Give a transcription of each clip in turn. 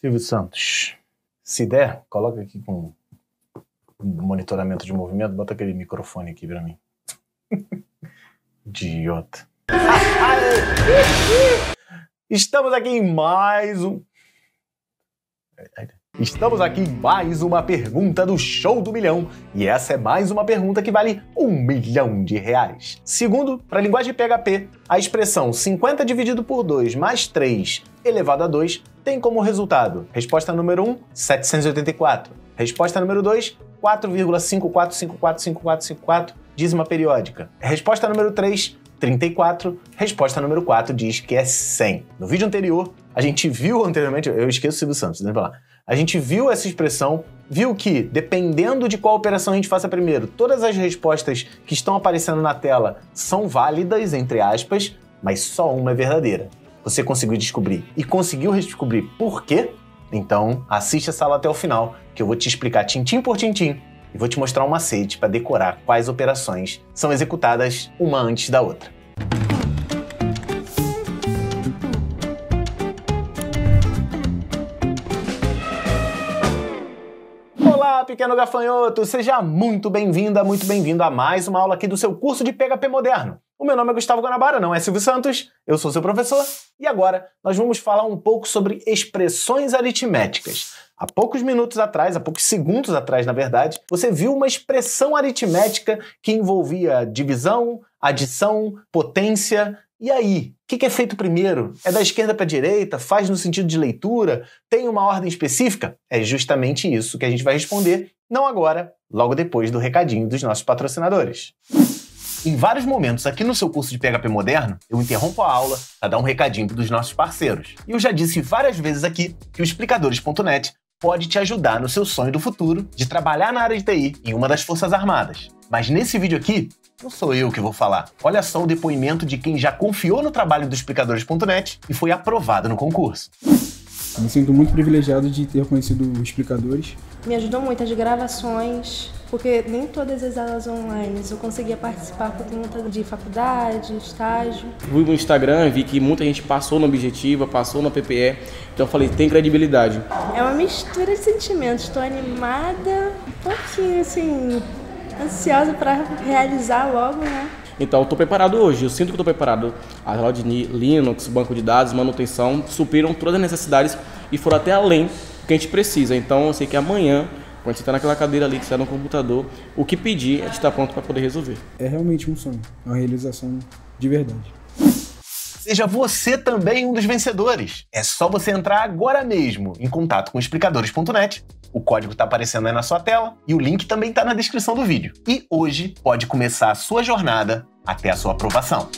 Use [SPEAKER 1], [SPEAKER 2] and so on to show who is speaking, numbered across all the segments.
[SPEAKER 1] Silvio Santos, se der, coloca aqui com monitoramento de movimento, bota aquele microfone aqui pra mim. Idiota. Estamos aqui em mais um. Estamos aqui em mais uma pergunta do Show do Milhão, e essa é mais uma pergunta que vale um milhão de reais. Segundo, para a linguagem PHP, a expressão 50 dividido por 2 mais 3 elevado a 2 tem como resultado? Resposta número 1, 784. Resposta número 2, 4,54545454, dízima periódica. Resposta número 3, 34. Resposta número 4 diz que é 100. No vídeo anterior, a gente viu anteriormente, eu esqueço o Silvio Santos, né? A gente viu essa expressão, viu que, dependendo de qual operação a gente faça primeiro, todas as respostas que estão aparecendo na tela são válidas, entre aspas, mas só uma é verdadeira você conseguiu descobrir e conseguiu descobrir por quê, então assiste essa aula até o final, que eu vou te explicar tintim por tintim e vou te mostrar um macete para decorar quais operações são executadas uma antes da outra. pequeno gafanhoto! Seja muito bem-vinda, muito bem-vindo a mais uma aula aqui do seu curso de PHP Moderno. O meu nome é Gustavo Guanabara, não é Silvio Santos, eu sou seu professor e agora nós vamos falar um pouco sobre expressões aritméticas. Há poucos minutos atrás, há poucos segundos atrás, na verdade, você viu uma expressão aritmética que envolvia divisão, adição, potência. E aí, o que é feito primeiro? É da esquerda para a direita? Faz no sentido de leitura? Tem uma ordem específica? É justamente isso que a gente vai responder, não agora, logo depois do recadinho dos nossos patrocinadores. Em vários momentos aqui no seu curso de PHP moderno, eu interrompo a aula para dar um recadinho para os nossos parceiros. E eu já disse várias vezes aqui que o explicadores.net pode te ajudar no seu sonho do futuro de trabalhar na área de TI em uma das Forças Armadas. Mas nesse vídeo aqui, não sou eu que vou falar. Olha só o depoimento de quem já confiou no trabalho do explicadores.net e foi aprovado no concurso. Me sinto muito privilegiado de ter conhecido o explicadores. Me ajudou muito as gravações, porque nem todas as aulas online eu conseguia participar por conta de faculdade, estágio. Fui no Instagram, vi que muita gente passou na objetiva, passou na PPE, então eu falei, tem credibilidade. É uma mistura de sentimentos, estou animada, um pouquinho assim, ansiosa para realizar logo, né? Então, estou preparado hoje, eu sinto que estou preparado. A aula de Linux, banco de dados, manutenção, supriram todas as necessidades e foram até além do que a gente precisa. Então, eu sei que amanhã quando você está naquela cadeira ali, que está no computador, o que pedir, é gente está pronto para poder resolver. É realmente um sonho, uma realização de verdade. Seja você também um dos vencedores. É só você entrar agora mesmo em contato com explicadores.net. O código está aparecendo aí na sua tela e o link também está na descrição do vídeo. E hoje pode começar a sua jornada até a sua aprovação.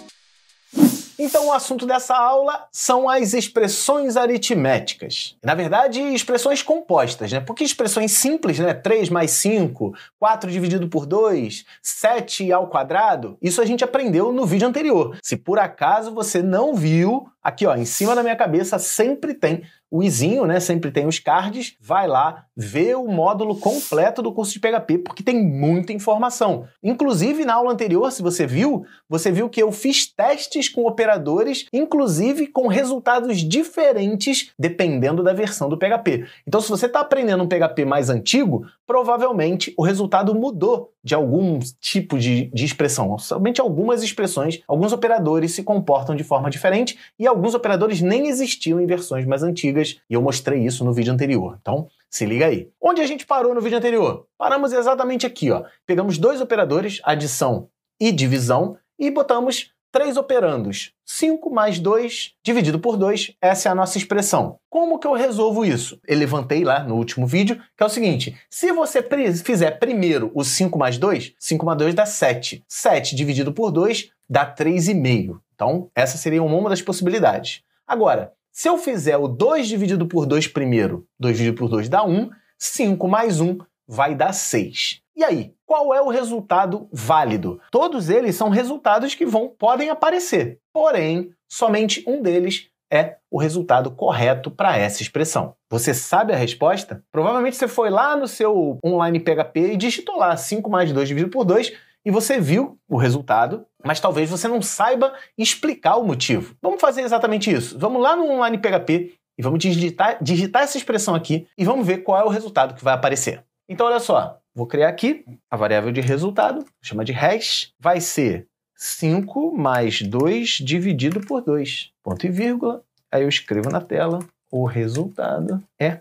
[SPEAKER 1] Então, o assunto dessa aula são as expressões aritméticas. Na verdade, expressões compostas, né? Porque expressões simples, né? 3 mais 5, 4 dividido por 2, 7 ao quadrado, isso a gente aprendeu no vídeo anterior. Se por acaso você não viu, Aqui, ó, em cima da minha cabeça sempre tem o izinho, né? Sempre tem os cards. Vai lá, vê o módulo completo do curso de PHP, porque tem muita informação. Inclusive, na aula anterior, se você viu, você viu que eu fiz testes com operadores, inclusive com resultados diferentes dependendo da versão do PHP. Então, se você está aprendendo um PHP mais antigo, provavelmente o resultado mudou de algum tipo de, de expressão. Somente algumas expressões, alguns operadores se comportam de forma diferente e alguns operadores nem existiam em versões mais antigas, e eu mostrei isso no vídeo anterior. Então, se liga aí. Onde a gente parou no vídeo anterior? Paramos exatamente aqui, ó. Pegamos dois operadores, adição e divisão, e botamos três operandos. 5 mais 2 dividido por 2, essa é a nossa expressão. Como que eu resolvo isso? Eu levantei lá no último vídeo, que é o seguinte: se você fizer primeiro o 5 mais 2, 5 mais 2 dá 7. 7 dividido por 2 dá 3,5. Então, essa seria uma das possibilidades. Agora, se eu fizer o 2 dividido por 2 primeiro, 2 dividido por 2 dá 1, 5 mais 1 vai dar 6. E aí, qual é o resultado válido? Todos eles são resultados que vão podem aparecer. Porém, somente um deles é o resultado correto para essa expressão. Você sabe a resposta? Provavelmente você foi lá no seu online PHP e digitou lá 5 mais 2 dividido por 2 e você viu o resultado mas talvez você não saiba explicar o motivo. Vamos fazer exatamente isso. Vamos lá no online PHP e vamos digitar, digitar essa expressão aqui e vamos ver qual é o resultado que vai aparecer. Então, olha só, vou criar aqui a variável de resultado, chama de hash, vai ser 5 mais 2 dividido por 2, ponto e vírgula. Aí eu escrevo na tela, o resultado é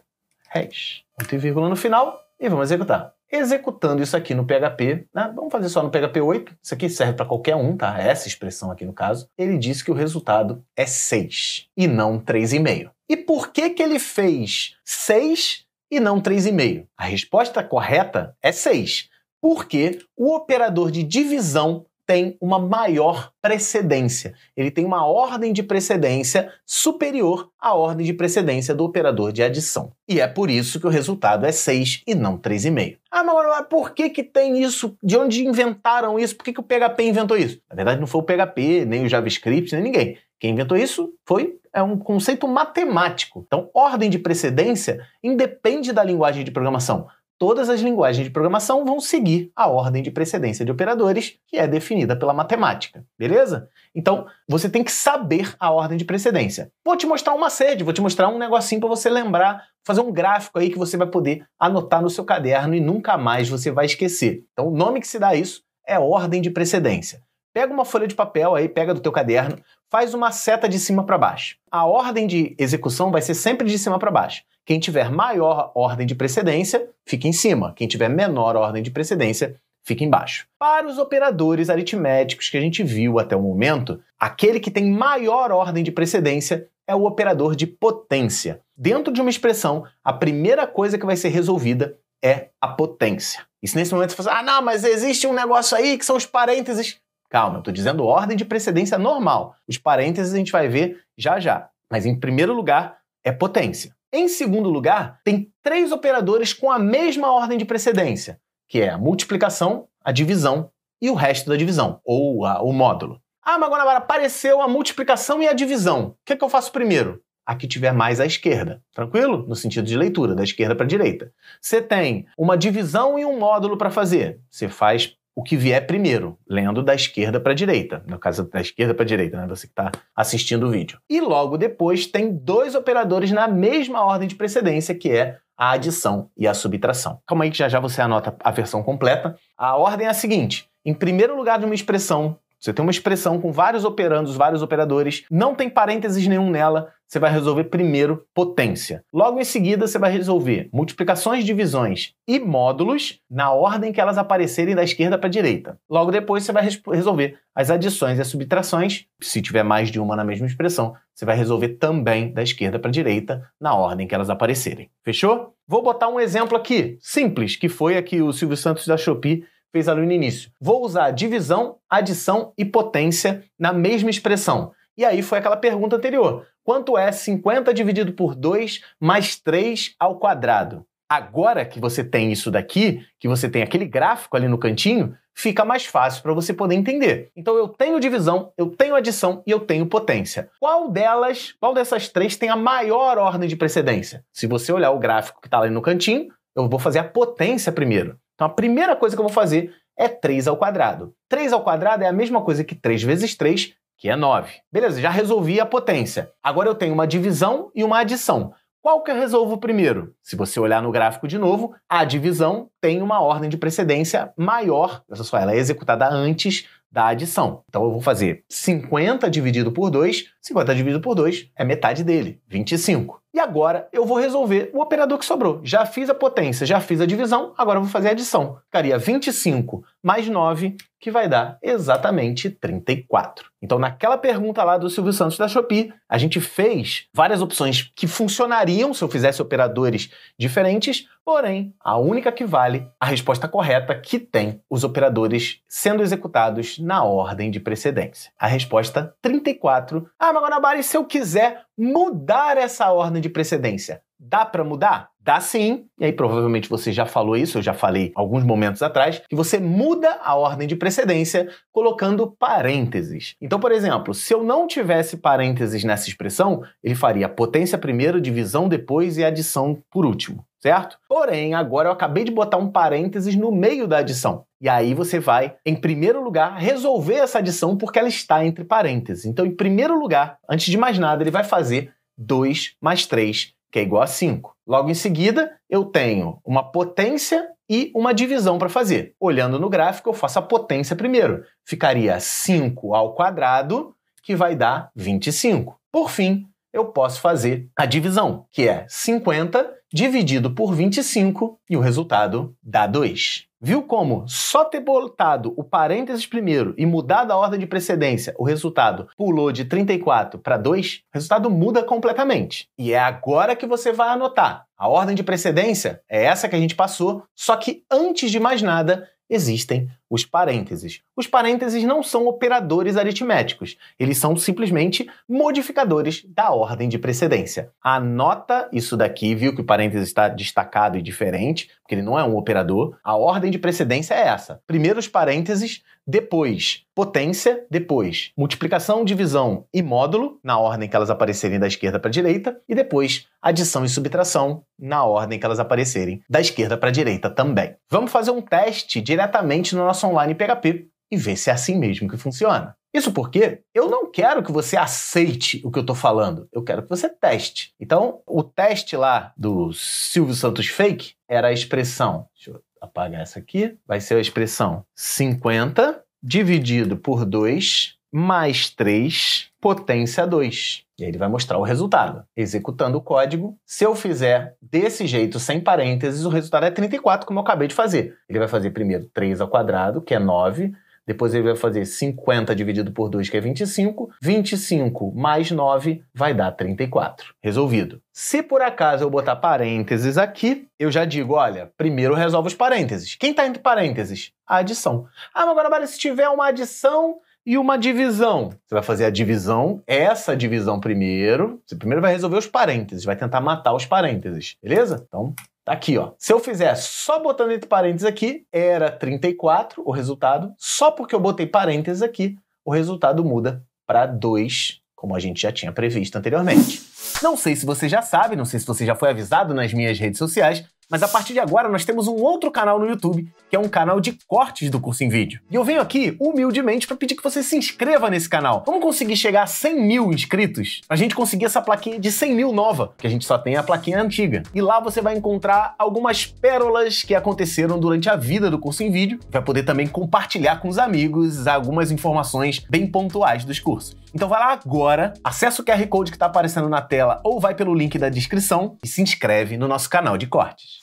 [SPEAKER 1] hash, ponto e vírgula no final e vamos executar. Executando isso aqui no PHP, né? vamos fazer só no PHP 8, isso aqui serve para qualquer um, tá? É essa expressão aqui no caso, ele disse que o resultado é 6 e não 3,5. E por que que ele fez 6 e não 3,5? A resposta correta é 6, porque o operador de divisão tem uma maior precedência. Ele tem uma ordem de precedência superior à ordem de precedência do operador de adição. E é por isso que o resultado é 6 e não 3,5. Ah, mas por que, que tem isso? De onde inventaram isso? Por que, que o PHP inventou isso? Na verdade, não foi o PHP, nem o JavaScript, nem ninguém. Quem inventou isso foi é um conceito matemático. Então, ordem de precedência independe da linguagem de programação todas as linguagens de programação vão seguir a ordem de precedência de operadores que é definida pela matemática, beleza? Então, você tem que saber a ordem de precedência. Vou te mostrar uma sede, vou te mostrar um negocinho para você lembrar, fazer um gráfico aí que você vai poder anotar no seu caderno e nunca mais você vai esquecer. Então, o nome que se dá a isso é ordem de precedência. Pega uma folha de papel aí, pega do teu caderno, faz uma seta de cima para baixo. A ordem de execução vai ser sempre de cima para baixo. Quem tiver maior ordem de precedência, fica em cima. Quem tiver menor ordem de precedência, fica embaixo. Para os operadores aritméticos que a gente viu até o momento, aquele que tem maior ordem de precedência é o operador de potência. Dentro de uma expressão, a primeira coisa que vai ser resolvida é a potência. E se nesse momento você fala, ah, não, mas existe um negócio aí que são os parênteses. Calma, eu estou dizendo ordem de precedência normal. Os parênteses a gente vai ver já já. Mas em primeiro lugar, é potência. Em segundo lugar, tem três operadores com a mesma ordem de precedência, que é a multiplicação, a divisão e o resto da divisão, ou a, o módulo. Ah, mas agora apareceu a multiplicação e a divisão. O que, é que eu faço primeiro? a que tiver mais à esquerda, tranquilo? No sentido de leitura, da esquerda para a direita. Você tem uma divisão e um módulo para fazer. Você faz o que vier primeiro, lendo da esquerda para a direita. No caso, da esquerda para a direita, né? Você que está assistindo o vídeo. E logo depois tem dois operadores na mesma ordem de precedência, que é a adição e a subtração. Calma aí que já já você anota a versão completa. A ordem é a seguinte: em primeiro lugar de uma expressão você tem uma expressão com vários operandos, vários operadores, não tem parênteses nenhum nela, você vai resolver primeiro potência. Logo em seguida, você vai resolver multiplicações, divisões e módulos na ordem que elas aparecerem da esquerda para a direita. Logo depois, você vai resolver as adições e as subtrações. Se tiver mais de uma na mesma expressão, você vai resolver também da esquerda para a direita na ordem que elas aparecerem. Fechou? Vou botar um exemplo aqui, simples, que foi aqui o Silvio Santos da Shopee fez ali no início. Vou usar divisão, adição e potência na mesma expressão. E aí foi aquela pergunta anterior. Quanto é 50 dividido por 2 mais 3 ao quadrado? Agora que você tem isso daqui, que você tem aquele gráfico ali no cantinho, fica mais fácil para você poder entender. Então eu tenho divisão, eu tenho adição e eu tenho potência. Qual delas, qual dessas três tem a maior ordem de precedência? Se você olhar o gráfico que está ali no cantinho, eu vou fazer a potência primeiro. Então a primeira coisa que eu vou fazer é 3 ao quadrado. 3 ao quadrado é a mesma coisa que 3 vezes 3, que é 9. Beleza, já resolvi a potência. Agora eu tenho uma divisão e uma adição. Qual que eu resolvo primeiro? Se você olhar no gráfico de novo, a divisão tem uma ordem de precedência maior, olha só, ela é executada antes da adição. Então eu vou fazer 50 dividido por 2, 50 dividido por 2 é metade dele, 25. E agora eu vou resolver o operador que sobrou. Já fiz a potência, já fiz a divisão, agora eu vou fazer a adição. Ficaria 25 mais 9, que vai dar exatamente 34. Então, naquela pergunta lá do Silvio Santos da Shopee, a gente fez várias opções que funcionariam se eu fizesse operadores diferentes, porém, a única que vale a resposta correta que tem os operadores sendo executados na ordem de precedência. A resposta 34. Ah, mas agora Bari, se eu quiser mudar essa ordem de precedência. Dá para mudar? Dá sim. E aí provavelmente você já falou isso, eu já falei alguns momentos atrás, que você muda a ordem de precedência colocando parênteses. Então, por exemplo, se eu não tivesse parênteses nessa expressão, ele faria potência primeiro, divisão depois e adição por último certo? Porém, agora eu acabei de botar um parênteses no meio da adição. E aí você vai, em primeiro lugar, resolver essa adição porque ela está entre parênteses. Então, em primeiro lugar, antes de mais nada, ele vai fazer 2 mais 3, que é igual a 5. Logo em seguida, eu tenho uma potência e uma divisão para fazer. Olhando no gráfico, eu faço a potência primeiro. Ficaria 5 ao quadrado, que vai dar 25. Por fim, eu posso fazer a divisão, que é 50 dividido por 25 e o resultado dá 2. Viu como só ter botado o parênteses primeiro e mudado a ordem de precedência, o resultado pulou de 34 para 2? O resultado muda completamente. E é agora que você vai anotar. A ordem de precedência é essa que a gente passou, só que antes de mais nada, existem os parênteses. Os parênteses não são operadores aritméticos, eles são simplesmente modificadores da ordem de precedência. Anota isso daqui, viu que o parênteses está destacado e diferente, porque ele não é um operador. A ordem de precedência é essa: primeiro os parênteses, depois potência, depois multiplicação, divisão e módulo, na ordem que elas aparecerem da esquerda para a direita, e depois adição e subtração, na ordem que elas aparecerem da esquerda para a direita também. Vamos fazer um teste diretamente no nosso nosso online PHP e ver se é assim mesmo que funciona. Isso porque eu não quero que você aceite o que eu estou falando, eu quero que você teste. Então, o teste lá do Silvio Santos Fake era a expressão, deixa eu apagar essa aqui, vai ser a expressão 50 dividido por 2 mais 3 potência 2. E aí ele vai mostrar o resultado. Executando o código, se eu fizer desse jeito, sem parênteses, o resultado é 34, como eu acabei de fazer. Ele vai fazer primeiro 3 ao quadrado, que é 9, depois ele vai fazer 50 dividido por 2, que é 25. 25 mais 9 vai dar 34. Resolvido. Se por acaso eu botar parênteses aqui, eu já digo, olha, primeiro resolve os parênteses. Quem está entre parênteses? A adição. Ah, mas agora, se tiver uma adição, e uma divisão. Você vai fazer a divisão, essa divisão primeiro. Você primeiro vai resolver os parênteses, vai tentar matar os parênteses, beleza? Então, tá aqui, ó. Se eu fizer só botando entre parênteses aqui, era 34 o resultado. Só porque eu botei parênteses aqui, o resultado muda para 2, como a gente já tinha previsto anteriormente. Não sei se você já sabe, não sei se você já foi avisado nas minhas redes sociais, mas a partir de agora nós temos um outro canal no YouTube, que é um canal de cortes do curso em vídeo. E eu venho aqui, humildemente, para pedir que você se inscreva nesse canal. Vamos conseguir chegar a 100 mil inscritos? A gente conseguir essa plaquinha de 100 mil nova, que a gente só tem a plaquinha antiga. E lá você vai encontrar algumas pérolas que aconteceram durante a vida do curso em vídeo. Vai poder também compartilhar com os amigos algumas informações bem pontuais dos cursos. Então vai lá agora, acessa o QR Code que está aparecendo na tela ou vai pelo link da descrição e se inscreve no nosso canal de cortes.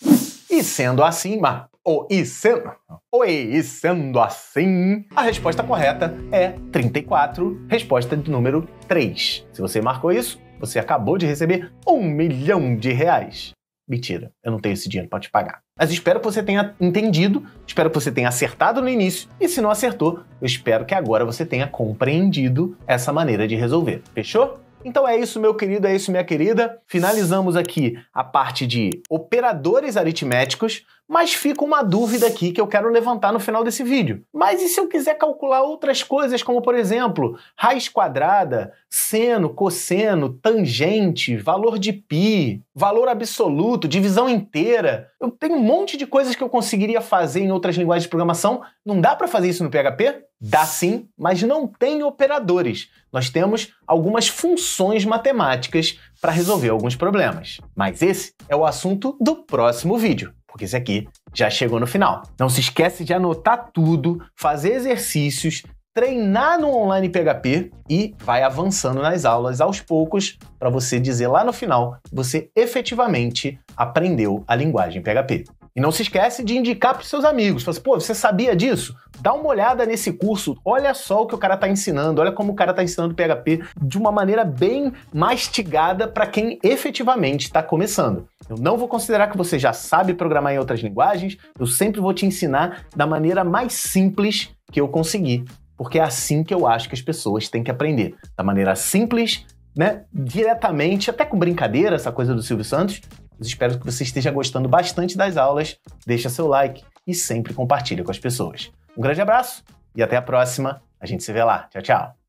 [SPEAKER 1] E sendo assim, ma, ou e sendo, ou e sendo assim, a resposta correta é 34, resposta de número 3. Se você marcou isso, você acabou de receber um milhão de reais. Mentira, eu não tenho esse dinheiro para te pagar. Mas espero que você tenha entendido, espero que você tenha acertado no início, e se não acertou, eu espero que agora você tenha compreendido essa maneira de resolver. Fechou? Então é isso, meu querido, é isso, minha querida. Finalizamos aqui a parte de operadores aritméticos. Mas fica uma dúvida aqui que eu quero levantar no final desse vídeo. Mas e se eu quiser calcular outras coisas, como por exemplo, raiz quadrada, seno, cosseno, tangente, valor de π, valor absoluto, divisão inteira? Eu tenho um monte de coisas que eu conseguiria fazer em outras linguagens de programação. Não dá para fazer isso no PHP? Dá sim, mas não tem operadores. Nós temos algumas funções matemáticas para resolver alguns problemas. Mas esse é o assunto do próximo vídeo porque esse aqui já chegou no final. Não se esquece de anotar tudo, fazer exercícios, treinar no online PHP e vai avançando nas aulas aos poucos para você dizer lá no final que você efetivamente aprendeu a linguagem PHP. E não se esquece de indicar para os seus amigos. Fala assim, pô, você sabia disso? Dá uma olhada nesse curso, olha só o que o cara está ensinando, olha como o cara está ensinando PHP de uma maneira bem mastigada para quem efetivamente está começando. Eu não vou considerar que você já sabe programar em outras linguagens, eu sempre vou te ensinar da maneira mais simples que eu conseguir, porque é assim que eu acho que as pessoas têm que aprender, da maneira simples, né, diretamente, até com brincadeira, essa coisa do Silvio Santos, espero que você esteja gostando bastante das aulas. Deixa seu like e sempre compartilha com as pessoas. Um grande abraço e até a próxima. A gente se vê lá. Tchau, tchau.